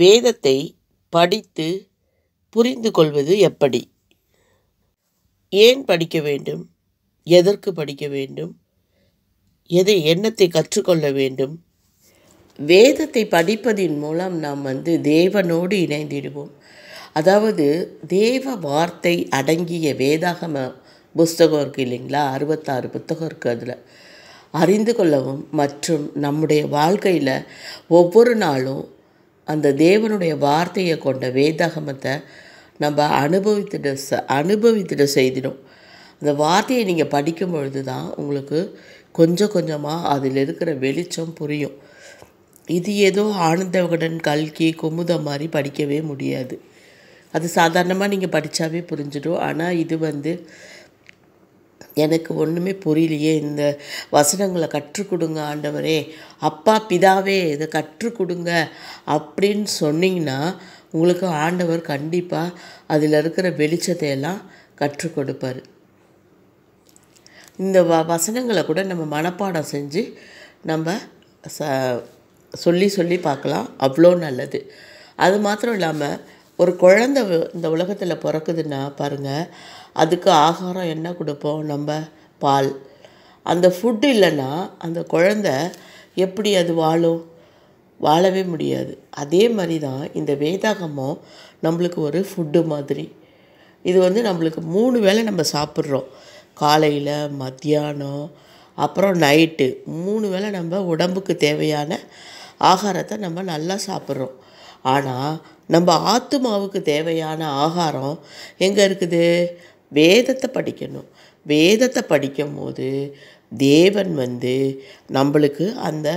வேதத்தை படித்து புரிந்து கொள்வது எப்படி ஏன் படிக்க வேண்டும் எதற்கு படிக்க வேண்டும் எதை எண்ணத்தை கற்றுக்கொள்ள வேண்டும் வேதத்தை படிப்பதின் மூலம் நாம் வந்து தேவனோடு இணைந்திடுவோம் அதாவது தேவ வார்த்தை அடங்கிய வேதாகம புஸ்தகம் இருக்குது இல்லைங்களா அறுபத்தாறு புத்தகம் இருக்குது அதில் அறிந்து கொள்ளவும் மற்றும் நம்முடைய வாழ்க்கையில் ஒவ்வொரு நாளும் அந்த தேவனுடைய வார்த்தையை கொண்ட வேதாகமத்தை நம்ம அனுபவித்திட ச அனுபவித்திட செய்திடும் அந்த வார்த்தையை நீங்கள் படிக்கும் பொழுது தான் உங்களுக்கு கொஞ்சம் கொஞ்சமாக அதில் இருக்கிற வெளிச்சம் புரியும் இது ஏதோ ஆனந்தவுடன் கல்கி குமுதம் மாதிரி படிக்கவே முடியாது அது சாதாரணமாக நீங்கள் படித்தாவே புரிஞ்சிடும் ஆனால் இது வந்து எனக்கு ஒன்றுமே புரியலையே இந்த வசனங்களை கற்றுக் கொடுங்க ஆண்டவரே அப்பா பிதாவே இதை கற்றுக் கொடுங்க அப்படின்னு சொன்னிங்கன்னா உங்களுக்கு ஆண்டவர் கண்டிப்பாக அதில் இருக்கிற வெளிச்சத்தை எல்லாம் கற்றுக் கொடுப்பார் இந்த வ வசனங்களை கூட நம்ம மனப்பாடம் செஞ்சு நம்ம ச சொல்லி சொல்லி பார்க்கலாம் அவ்வளோ நல்லது அது மாத்திரம் இல்லாமல் ஒரு குழந்த இந்த உலகத்தில் பிறக்குதுன்னா பாருங்கள் அதுக்கு ஆகாரம் என்ன கொடுப்போம் நம்ம பால் அந்த ஃபுட்டு இல்லைன்னா அந்த குழந்த எப்படி அது வாழும் வாழவே முடியாது அதே மாதிரி தான் இந்த வேதாகமும் நம்மளுக்கு ஒரு ஃபுட்டு மாதிரி இது வந்து நம்மளுக்கு மூணு வேளை நம்ம சாப்பிட்றோம் காலையில் மத்தியானம் அப்புறம் நைட்டு மூணு வேளை நம்ம உடம்புக்கு தேவையான ஆகாரத்தை நம்ம நல்லா சாப்பிட்றோம் ஆனால் நம்ம ஆத்மாவுக்கு தேவையான ஆகாரம் எங்கே இருக்குது வேதத்தை படிக்கணும் வேதத்தை படிக்கும் போது தேவன் வந்து நம்மளுக்கு அந்த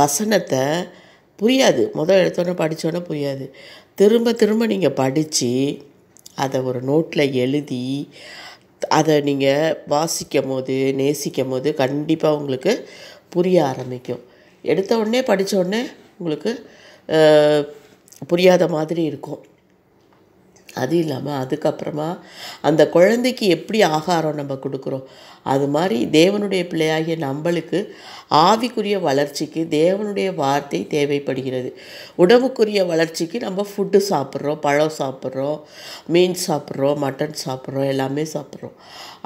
வசனத்தை புரியாது முதல் எடுத்தோடனே படித்தோடனே புரியாது திரும்ப திரும்ப நீங்கள் படித்து அதை ஒரு நோட்டில் எழுதி அதை நீங்கள் வாசிக்கும் போது நேசிக்கும் போது கண்டிப்பாக உங்களுக்கு புரிய ஆரம்பிக்கும் எடுத்த உடனே படித்த உடனே உங்களுக்கு புரியாத மாதிரி இருக்கும் அது இல்லாமல் அதுக்கப்புறமா அந்த குழந்தைக்கு எப்படி ஆகாரம் நம்ம கொடுக்குறோம் அது மாதிரி தேவனுடைய பிள்ளையாகிய நம்மளுக்கு ஆவிக்குரிய வளர்ச்சிக்கு தேவனுடைய வார்த்தை தேவைப்படுகிறது உடம்புக்குரிய வளர்ச்சிக்கு நம்ம ஃபுட்டு சாப்பிட்றோம் பழம் சாப்பிட்றோம் மீன் சாப்பிட்றோம் மட்டன் சாப்பிட்றோம் எல்லாமே சாப்பிட்றோம்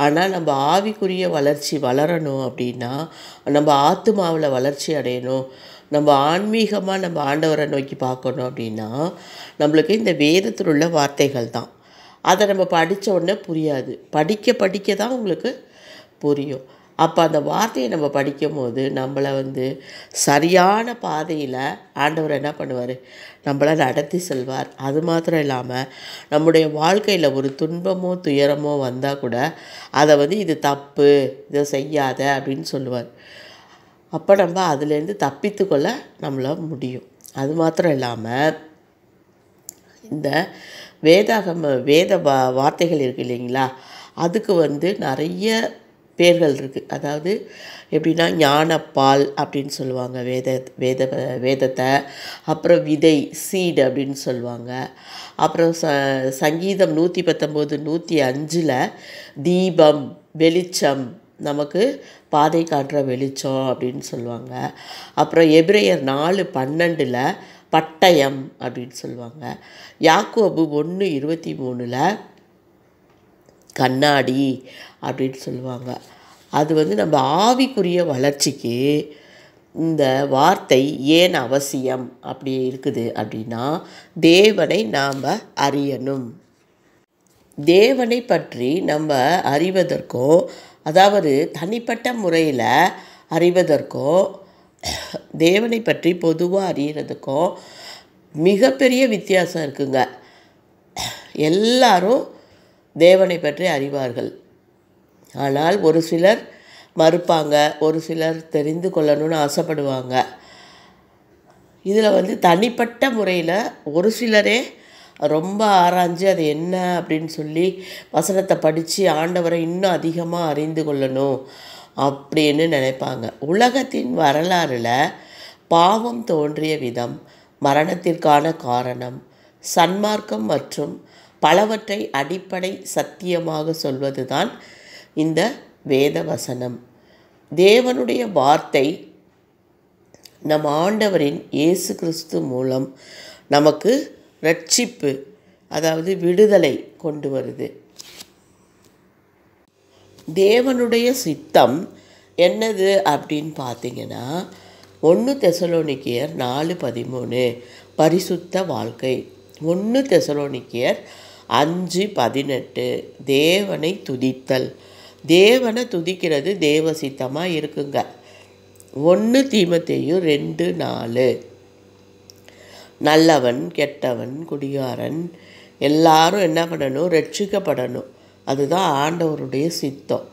ஆனால் நம்ம ஆவிக்குரிய வளர்ச்சி வளரணும் அப்படின்னா நம்ம ஆத்துமாவில் வளர்ச்சி அடையணும் நம்ம ஆன்மீகமாக நம்ம ஆண்டவரை நோக்கி பார்க்கணும் அப்படின்னா நம்மளுக்கு இந்த வேதத்தில் உள்ள வார்த்தைகள் தான் அதை நம்ம படித்த உடனே புரியாது படிக்க படிக்க தான் உங்களுக்கு புரியும் அப்போ அந்த வார்த்தையை நம்ம படிக்கும் போது நம்மளை வந்து சரியான பாதையில் ஆண்டவர் என்ன பண்ணுவார் நம்மளை நடத்தி செல்வார் அது மாத்திரம் இல்லாமல் நம்முடைய வாழ்க்கையில் ஒரு துன்பமோ துயரமோ வந்தால் கூட அதை வந்து இது தப்பு இதை செய்யாத அப்படின்னு சொல்லுவார் அப்போ நம்ம அதுலேருந்து தப்பித்து கொள்ள நம்மளால் முடியும் அது மாத்திரம் இல்லாமல் இந்த வேதாகம வேத வா வார்த்தைகள் இருக்குது இல்லைங்களா அதுக்கு வந்து நிறைய பேர்கள் இருக்குது அதாவது எப்படின்னா ஞானப்பால் அப்படின்னு சொல்லுவாங்க வேத வேத வேதத்தை அப்புறம் விதை சீடு அப்படின்னு சொல்லுவாங்க அப்புறம் ச சங்கீதம் நூற்றி பத்தொம்போது நூற்றி அஞ்சில் தீபம் வெளிச்சம் நமக்கு பாதை காட்டுற வெளிச்சம் அப்படின்னு சொல்லுவாங்க அப்புறம் எபிரேயர் நாலு பன்னெண்டில் பட்டயம் அப்படின்னு சொல்லுவாங்க யாக்குவபு ஒன்று இருபத்தி மூணில் கண்ணாடி அப்படின்னு சொல்லுவாங்க அது வந்து நம்ம ஆவிக்குரிய வளர்ச்சிக்கு இந்த வார்த்தை ஏன் அவசியம் அப்படி இருக்குது அப்படின்னா தேவனை நாம் அறியணும் தேவனை பற்றி நம்ம அறிவதற்கும் அதாவது தனிப்பட்ட முறையில் அறிவதற்கும் தேவனை பற்றி பொதுவாக அறிகிறதுக்கும் மிகப்பெரிய வித்தியாசம் இருக்குங்க எல்லாரும் தேவனை பற்றி அறிவார்கள் ஆனால் ஒரு சிலர் மறுப்பாங்க ஒரு சிலர் தெரிந்து கொள்ளணும்னு ஆசைப்படுவாங்க இதில் வந்து தனிப்பட்ட முறையில் ஒரு சிலரே ரொம்ப ஆராய்ஞ்சு அது என்ன அப்படின்னு சொல்லி வசனத்தை படித்து ஆண்டவரை இன்னும் அதிகமாக அறிந்து கொள்ளணும் அப்படின்னு நினைப்பாங்க உலகத்தின் வரலாறில் பாவம் தோன்றிய விதம் மரணத்திற்கான காரணம் சன்மார்க்கம் மற்றும் பலவற்றை அடிப்படை சத்தியமாக சொல்வதுதான் இந்த வேத வசனம் தேவனுடைய வார்த்தை நம் ஆண்டவரின் இயேசு கிறிஸ்து மூலம் நமக்கு ரட்சிப்பு அதாவது விடுதலை கொண்டு வருது தேவனுடைய சித்தம் என்னது அப்படின்னு பார்த்தீங்கன்னா ஒன்று தெசலோனிக்கியர் நாலு பதிமூணு பரிசுத்த வாழ்க்கை ஒன்று தெசலோனிக்கியர் அஞ்சு பதினெட்டு தேவனை துதித்தல் தேவனை துதிக்கிறது தேவ சித்தமாக இருக்குங்க ஒன்று தீமத்தையும் ரெண்டு நாலு நல்லவன் கெட்டவன் குடிகாரன் எல்லாரும் என்ன பண்ணணும் ரட்சிக்கப்படணும் அதுதான் ஆண்டவருடைய சித்தம்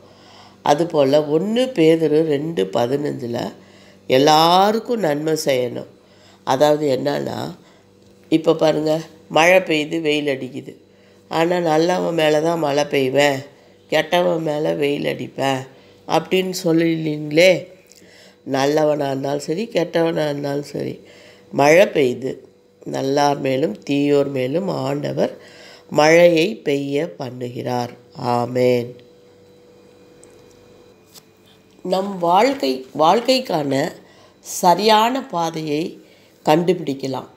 அதுபோல் ஒன்று பேதர் ரெண்டு பதினஞ்சில் எல்லாருக்கும் நன்மை செய்யணும் அதாவது என்னன்னா இப்போ பாருங்கள் மழை பெய்யுது வெயில் அடிக்குது ஆனால் நல்லவன் மேலே தான் மழை பெய்வேன் கெட்டவன் மேலே வெயில் அடிப்பேன் அப்படின்னு சொல்லிங்களே நல்லவனாக இருந்தாலும் சரி கெட்டவனாக இருந்தாலும் சரி மழை பெய்யுது நல்லார் மேலும் தீயோர் மேலும் ஆண்டவர் மழையை பெய்ய பண்ணுகிறார் ஆமேன் நம் வாழ்க்கை வாழ்க்கைக்கான சரியான பாதையை கண்டுபிடிக்கலாம்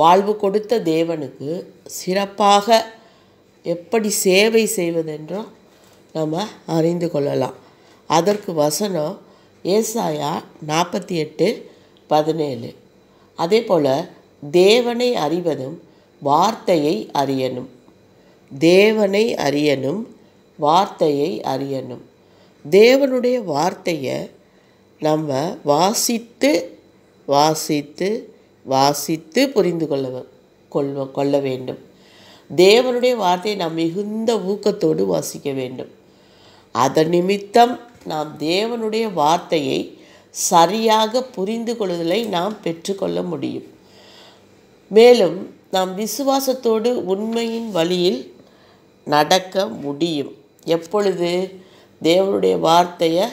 வாழ்வு கொடுத்த தேவனுக்கு சிறப்பாக எப்படி சேவை செய்வதென்றும் நம்ம அறிந்து கொள்ளலாம் அதற்கு வசனம் ஏசாயா நாற்பத்தி எட்டு பதினேழு அதே போல் தேவனை அறிவதும் வார்த்தையை அறியணும் தேவனை அறியணும் வார்த்தையை அறியணும் தேவனுடைய வார்த்தையை நம்ம வாசித்து வாசித்து வாசித்து புரிந்து கொள்ள கொள்வ கொள்ள வேண்டும் தேவனுடைய வார்த்தையை நாம் மிகுந்த ஊக்கத்தோடு வாசிக்க வேண்டும் அதன் நிமித்தம் நாம் தேவனுடைய வார்த்தையை சரியாக புரிந்து கொள்ளுதலை நாம் பெற்றுக்கொள்ள முடியும் மேலும் நாம் விசுவாசத்தோடு உண்மையின் வழியில் நடக்க முடியும் எப்பொழுது தேவனுடைய வார்த்தையை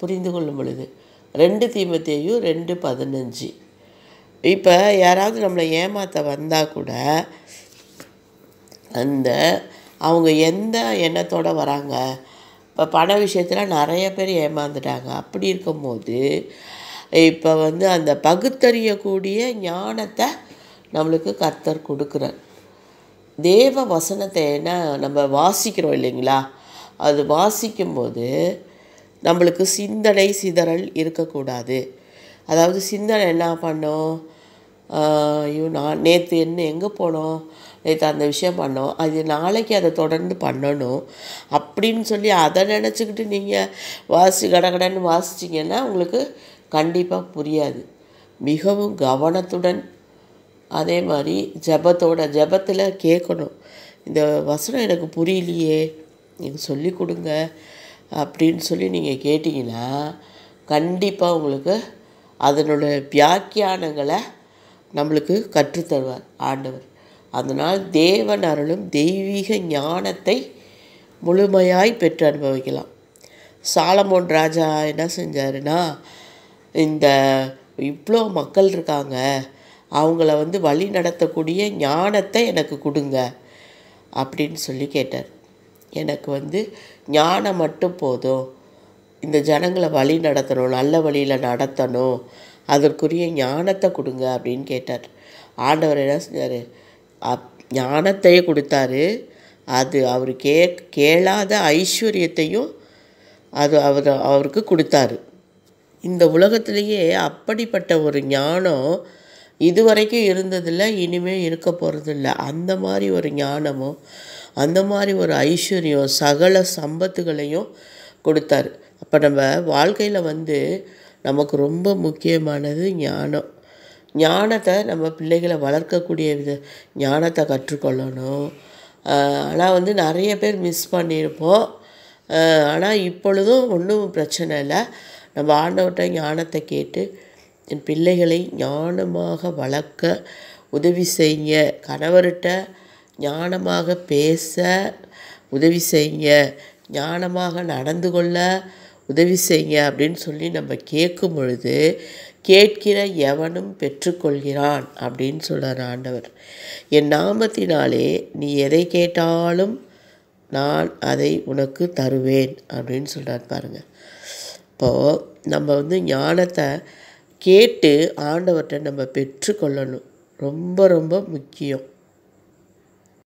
புரிந்து கொள்ளும் பொழுது ரெண்டு தீமத்தையும் ரெண்டு பதினஞ்சு இப்போ யாராவது நம்மளை ஏமாற்ற வந்தால் கூட அந்த அவங்க எந்த எண்ணத்தோடு வராங்க இப்போ பண விஷயத்தில் நிறைய பேர் ஏமாந்துட்டாங்க அப்படி இருக்கும்போது இப்போ வந்து அந்த பகுத்தறியக்கூடிய ஞானத்தை நம்மளுக்கு கர்த்தர் கொடுக்குறார் தேவ வசனத்தை என்ன நம்ம வாசிக்கிறோம் இல்லைங்களா அது வாசிக்கும்போது நம்மளுக்கு சிந்தனை சிதறல் இருக்கக்கூடாது அதாவது சிந்தனை என்ன பண்ணோம் ஐயோ நான் நேற்று என்ன எங்கே போனோம் நேற்று அந்த விஷயம் பண்ணோம் அது நாளைக்கு அதை தொடர்ந்து பண்ணணும் அப்படின்னு சொல்லி அதை நினச்சிக்கிட்டு நீங்கள் வாசி கடகடன்னு வாசிச்சிங்கன்னா உங்களுக்கு கண்டிப்பாக புரியாது மிகவும் கவனத்துடன் அதே மாதிரி ஜபத்தோட ஜபத்தில் கேட்கணும் இந்த வசனம் எனக்கு புரியலையே நீங்கள் சொல்லி கொடுங்க அப்படின்னு சொல்லி நீங்கள் கேட்டிங்கன்னா கண்டிப்பாக உங்களுக்கு அதனோட வியாக்கியானங்களை நம்மளுக்கு கற்றுத்தருவார் ஆண்டவர் அதனால் தேவன் அருளும் தெய்வீக ஞானத்தை முழுமையாய் பெற்று அனுபவிக்கலாம் சாலமோன் ராஜா என்ன செஞ்சாருன்னா இந்த இவ்வளோ மக்கள் இருக்காங்க அவங்கள வந்து வழி நடத்தக்கூடிய ஞானத்தை எனக்கு கொடுங்க அப்படின்னு சொல்லி கேட்டார் எனக்கு வந்து ஞானம் மட்டும் போதும் இந்த ஜனங்களை வழி நடத்தணும் நல்ல வழியில் நடத்தணும் அதற்குரிய ஞானத்தை கொடுங்க அப்படின்னு கேட்டார் ஆண்டவர் என்ன செஞ்சார் அப் ஞானத்தையே கொடுத்தாரு அது அவர் கே கேளாத ஐஸ்வர்யத்தையும் அது அவர் அவருக்கு கொடுத்தாரு இந்த உலகத்திலேயே அப்படிப்பட்ட ஒரு ஞானம் இதுவரைக்கும் இருந்ததில்ல இனிமேல் இருக்க போகிறதில்ல அந்த மாதிரி ஒரு ஞானமோ அந்த மாதிரி ஒரு ஐஸ்வர்யம் சகல சம்பத்துகளையும் கொடுத்தாரு அப்போ நம்ம வாழ்க்கையில் வந்து நமக்கு ரொம்ப முக்கியமானது ஞானம் ஞானத்தை நம்ம பிள்ளைகளை வளர்க்கக்கூடிய வித ஞானத்தை கற்றுக்கொள்ளணும் ஆனால் வந்து நிறைய பேர் மிஸ் பண்ணியிருப்போம் ஆனால் இப்பொழுதும் ஒன்றும் பிரச்சனை இல்லை நம்ம ஆண்டவர்கிட்ட ஞானத்தை கேட்டு என் பிள்ளைகளை ஞானமாக வளர்க்க உதவி செய்ய கணவர்கிட்ட ஞானமாக பேச உதவி செய்ய ஞானமாக நடந்து கொள்ள உதவி செய்ய அப்படின்னு சொல்லி நம்ம கேட்கும் பொழுது கேட்கிற எவனும் பெற்றுக்கொள்கிறான் அப்படின்னு சொல்கிறார் ஆண்டவர் என் நாமத்தினாலே நீ எதை கேட்டாலும் நான் அதை உனக்கு தருவேன் அப்படின்னு சொல்கிறார் பாருங்கள் இப்போது நம்ம வந்து ஞானத்தை கேட்டு ஆண்டவர்கிட்ட நம்ம பெற்றுக்கொள்ளணும் ரொம்ப ரொம்ப முக்கியம்